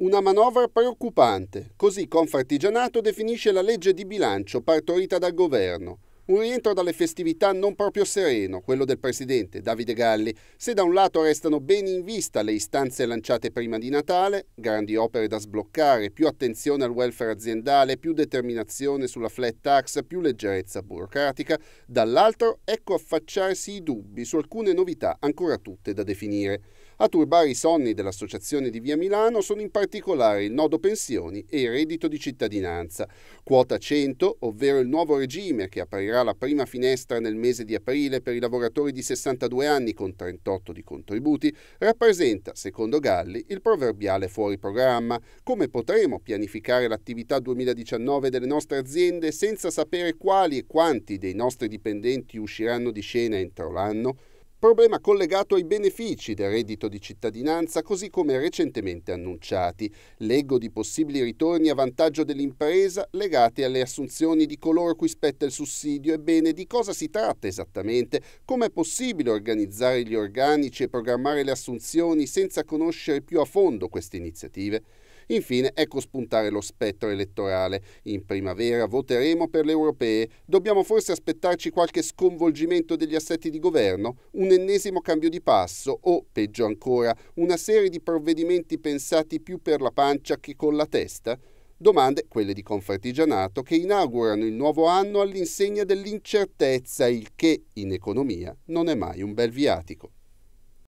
Una manovra preoccupante, così Confartigianato definisce la legge di bilancio partorita dal governo, un rientro dalle festività non proprio sereno, quello del presidente Davide Galli. Se da un lato restano ben in vista le istanze lanciate prima di Natale, grandi opere da sbloccare, più attenzione al welfare aziendale, più determinazione sulla flat tax, più leggerezza burocratica, dall'altro ecco affacciarsi i dubbi su alcune novità ancora tutte da definire. A turbare i sonni dell'Associazione di Via Milano sono in particolare il nodo pensioni e il reddito di cittadinanza. Quota 100, ovvero il nuovo regime che apparirà sarà la prima finestra nel mese di aprile per i lavoratori di 62 anni con 38 di contributi, rappresenta, secondo Galli, il proverbiale fuori programma. Come potremo pianificare l'attività 2019 delle nostre aziende senza sapere quali e quanti dei nostri dipendenti usciranno di scena entro l'anno? problema collegato ai benefici del reddito di cittadinanza, così come recentemente annunciati. Leggo di possibili ritorni a vantaggio dell'impresa legati alle assunzioni di coloro cui spetta il sussidio. Ebbene, di cosa si tratta esattamente? Come è possibile organizzare gli organici e programmare le assunzioni senza conoscere più a fondo queste iniziative? Infine, ecco spuntare lo spettro elettorale. In primavera voteremo per le europee. Dobbiamo forse aspettarci qualche sconvolgimento degli assetti di governo, un ennesimo cambio di passo o, peggio ancora, una serie di provvedimenti pensati più per la pancia che con la testa? Domande, quelle di Confartigianato, che inaugurano il nuovo anno all'insegna dell'incertezza, il che in economia non è mai un bel viatico.